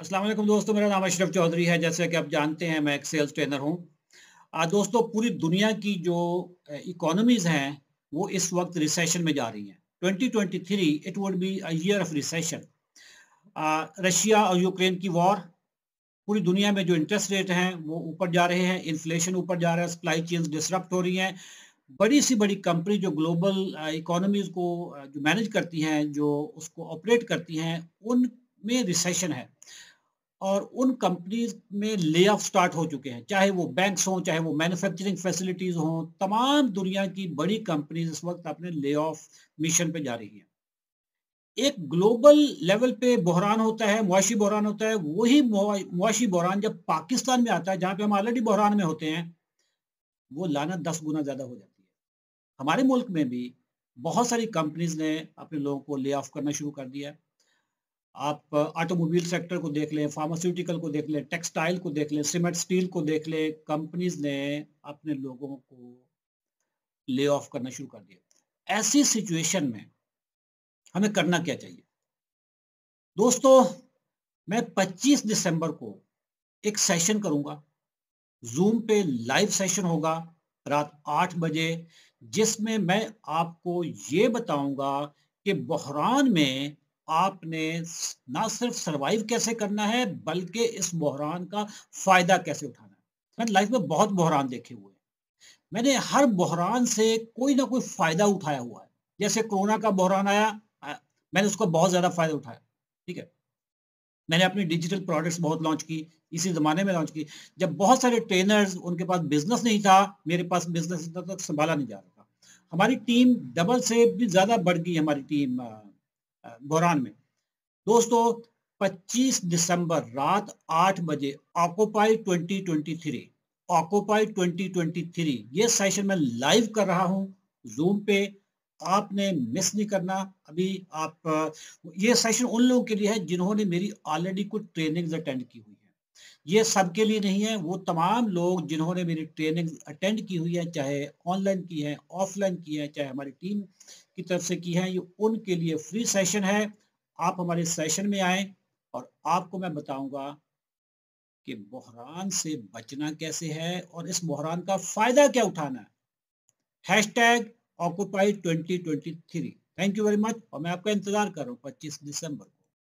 असलम दोस्तों मेरा नाम अशरफ चौधरी है जैसे कि आप जानते हैं मैं एक सेल्स ट्रेनर हूँ दोस्तों पूरी दुनिया की जो इकोनॉमीज़ हैं वो इस वक्त रिसेशन में जा रही हैं 2023 it would be a year of recession Russia और यूक्रेन की वॉर पूरी दुनिया में जो इंटरेस्ट रेट हैं वो ऊपर जा रहे हैं इन्फ्लेशन ऊपर जा रहा है सप्लाई चेन डिसरप्ट हो रही हैं बड़ी सी बड़ी कंपनी जो ग्लोबल इकोनॉमीज़ को जो मैनेज करती हैं जो उसको ऑपरेट करती हैं उन में रिसेशन है और उन कंपनीज में ले ऑफ स्टार्ट हो चुके हैं चाहे वो बैंक्स हों चाहे वो मैन्युफैक्चरिंग फैसिलिटीज हों तमाम दुनिया की बड़ी कंपनीज इस वक्त अपने ले ऑफ मिशन पे जा रही हैं एक ग्लोबल लेवल पे बहरान होता है मुआशी बहरान होता है वही मुआशी बहरान जब पाकिस्तान में आता है जहाँ पे हम ऑलरेडी बहरान में होते हैं वो लानत दस गुना ज़्यादा हो जाती है हमारे मुल्क में भी बहुत सारी कंपनीज ने अपने लोगों को ले ऑफ करना शुरू कर दिया है आप ऑटोमोबाइल सेक्टर को देख लें फार्मास्यूटिकल को देख लें टेक्सटाइल को देख लें सीमेंट स्टील को देख लें कंपनीज ने अपने लोगों को ले ऑफ करना शुरू कर दिया ऐसी सिचुएशन में हमें करना क्या चाहिए दोस्तों मैं 25 दिसंबर को एक सेशन करूंगा जूम पे लाइव सेशन होगा रात आठ बजे जिसमें मैं आपको ये बताऊंगा कि बहरान में आपने ना सिर्फ सरवाइव कैसे करना है बल्कि इस बहरान का फायदा कैसे उठाना है मैंने लाइफ में बहुत बहरान देखे हुए हैं मैंने हर बहरान से कोई ना कोई फायदा उठाया हुआ है जैसे कोरोना का बहरान आया मैंने उसका बहुत ज्यादा फायदा उठाया ठीक है मैंने अपने डिजिटल प्रोडक्ट्स बहुत लॉन्च की इसी ज़माने में लॉन्च की जब बहुत सारे ट्रेनर्स उनके पास बिजनेस नहीं था मेरे पास बिजनेस इतना तक संभाला नहीं जा रहा था हमारी टीम डबल से भी ज़्यादा बढ़ गई हमारी टीम बोरान में दोस्तों 25 दिसंबर रात 8 बजे ऑकोपाई 2023 ऑकोपाई 2023 ये सेशन मैं लाइव कर रहा हूँ जूम पे आपने मिस नहीं करना अभी आप ये सेशन उन लोगों के लिए है जिन्होंने मेरी ऑलरेडी कुछ ट्रेनिंग्स अटेंड की हुई है ये सबके लिए नहीं है वो तमाम लोग जिन्होंने मेरी ट्रेनिंग अटेंड की हुई है चाहे ऑनलाइन की है ऑफलाइन की है चाहे हमारी टीम की तरफ से की है ये उनके लिए फ्री सेशन है आप हमारे सेशन में आए और आपको मैं बताऊंगा कि बहरान से बचना कैसे है और इस बहरान का फायदा क्या उठाना है hashtag occupy twenty twenty three thank you very much और मैं आपका इंतजार कर रहा हूँ पच्चीस दिसंबर